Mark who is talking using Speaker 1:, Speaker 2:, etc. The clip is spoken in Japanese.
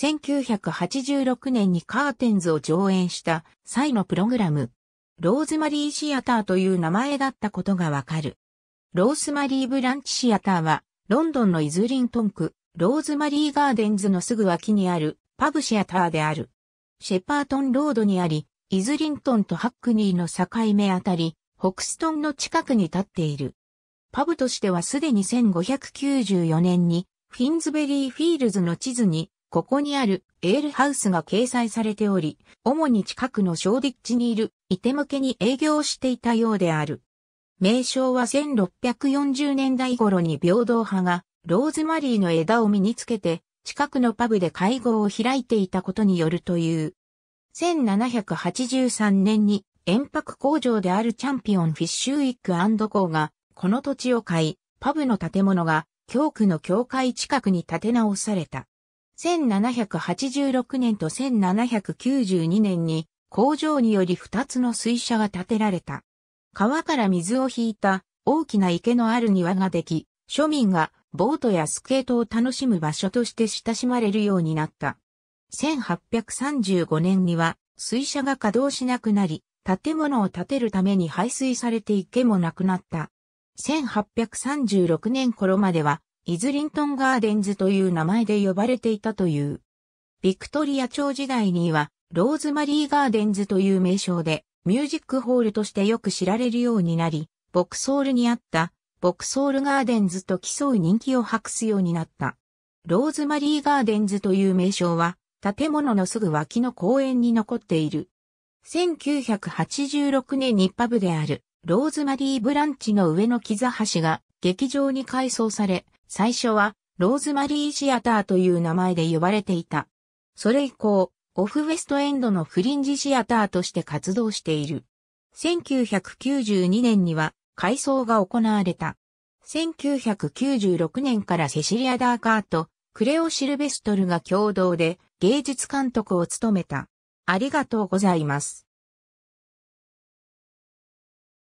Speaker 1: 1986年にカーテンズを上演した際のプログラム、ローズマリーシアターという名前だったことがわかる。ローズマリーブランチシアターは、ロンドンのイズリントン区、ローズマリーガーデンズのすぐ脇にあるパブシアターである。シェパートンロードにあり、イズリントンとハックニーの境目あたり、ホクストンの近くに立っている。パブとしてはすでに1594年に、フィンズベリーフィールズの地図にここにあるエールハウスが掲載されており、主に近くの小ッ地にいるいて向けに営業していたようである。名称は1640年代頃に平等派がローズマリーの枝を身につけて近くのパブで会合を開いていたことによるという。1783年に遠泊工場であるチャンピオンフィッシュウィックコーがこの土地を買い、パブの建物が教区の教会近くに建て直された。1786年と1792年に工場により2つの水車が建てられた。川から水を引いた大きな池のある庭ができ、庶民がボートやスケートを楽しむ場所として親しまれるようになった。1835年には水車が稼働しなくなり、建物を建てるために排水されて池もなくなった。1836年頃まではイズリントンガーデンズという名前で呼ばれていたという。ビクトリア朝時代には、ローズマリーガーデンズという名称で、ミュージックホールとしてよく知られるようになり、ボクソールにあった、ボクソールガーデンズと競う人気を博すようになった。ローズマリーガーデンズという名称は、建物のすぐ脇の公園に残っている。1986年にパブである、ローズマリーブランチの上の木座橋が劇場に改装され、最初はローズマリーシアターという名前で呼ばれていた。それ以降、オフウェストエンドのフリンジシアターとして活動している。1992年には改装が行われた。1996年からセシリア・ダーカーとクレオ・シルベストルが共同で芸術監督を務めた。ありがとうございます。